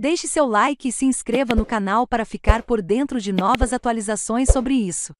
Deixe seu like e se inscreva no canal para ficar por dentro de novas atualizações sobre isso.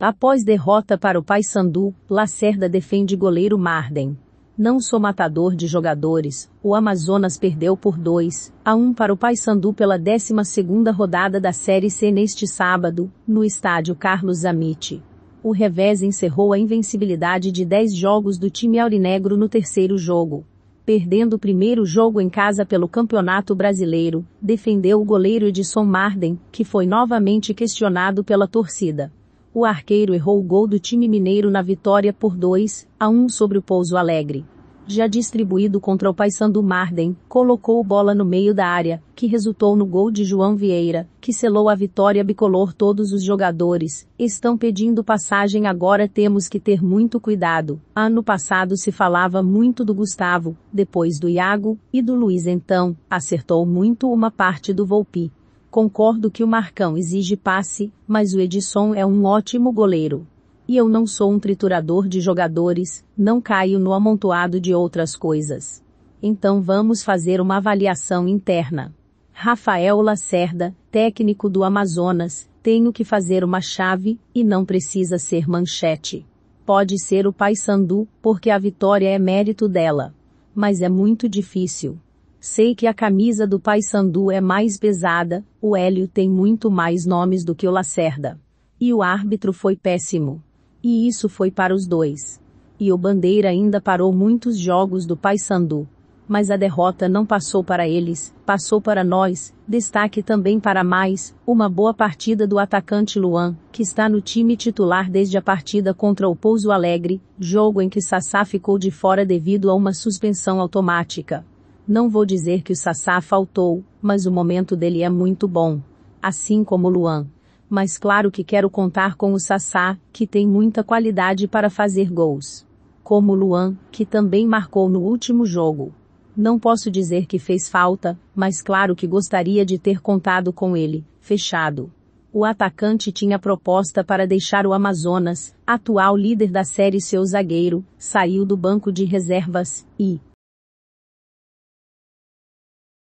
Após derrota para o Paysandu, Lacerda defende goleiro Marden. Não sou matador de jogadores, o Amazonas perdeu por 2 a 1 para o Paysandu pela 12ª rodada da Série C neste sábado, no estádio Carlos Zamiti. O revés encerrou a invencibilidade de 10 jogos do time aurinegro no terceiro jogo perdendo o primeiro jogo em casa pelo Campeonato Brasileiro, defendeu o goleiro Edson Marden, que foi novamente questionado pela torcida. O arqueiro errou o gol do time mineiro na vitória por 2 a 1 sobre o Pouso Alegre já distribuído contra o Paysandu Marden, colocou bola no meio da área, que resultou no gol de João Vieira, que selou a vitória bicolor. Todos os jogadores estão pedindo passagem agora temos que ter muito cuidado. Ano passado se falava muito do Gustavo, depois do Iago e do Luiz então, acertou muito uma parte do Volpi. Concordo que o Marcão exige passe, mas o Edson é um ótimo goleiro e eu não sou um triturador de jogadores, não caio no amontoado de outras coisas. Então vamos fazer uma avaliação interna. Rafael Lacerda, técnico do Amazonas, tenho que fazer uma chave, e não precisa ser manchete. Pode ser o Paysandu, porque a vitória é mérito dela. Mas é muito difícil. Sei que a camisa do Paysandu é mais pesada, o Hélio tem muito mais nomes do que o Lacerda. E o árbitro foi péssimo. E isso foi para os dois. E o Bandeira ainda parou muitos jogos do Paysandu. Mas a derrota não passou para eles, passou para nós, destaque também para mais, uma boa partida do atacante Luan, que está no time titular desde a partida contra o Pouso Alegre, jogo em que Sassá ficou de fora devido a uma suspensão automática. Não vou dizer que o Sassá faltou, mas o momento dele é muito bom. Assim como Luan mas claro que quero contar com o Sassá, que tem muita qualidade para fazer gols. Como Luan, que também marcou no último jogo. Não posso dizer que fez falta, mas claro que gostaria de ter contado com ele, fechado. O atacante tinha proposta para deixar o Amazonas, atual líder da série seu zagueiro, saiu do banco de reservas, e,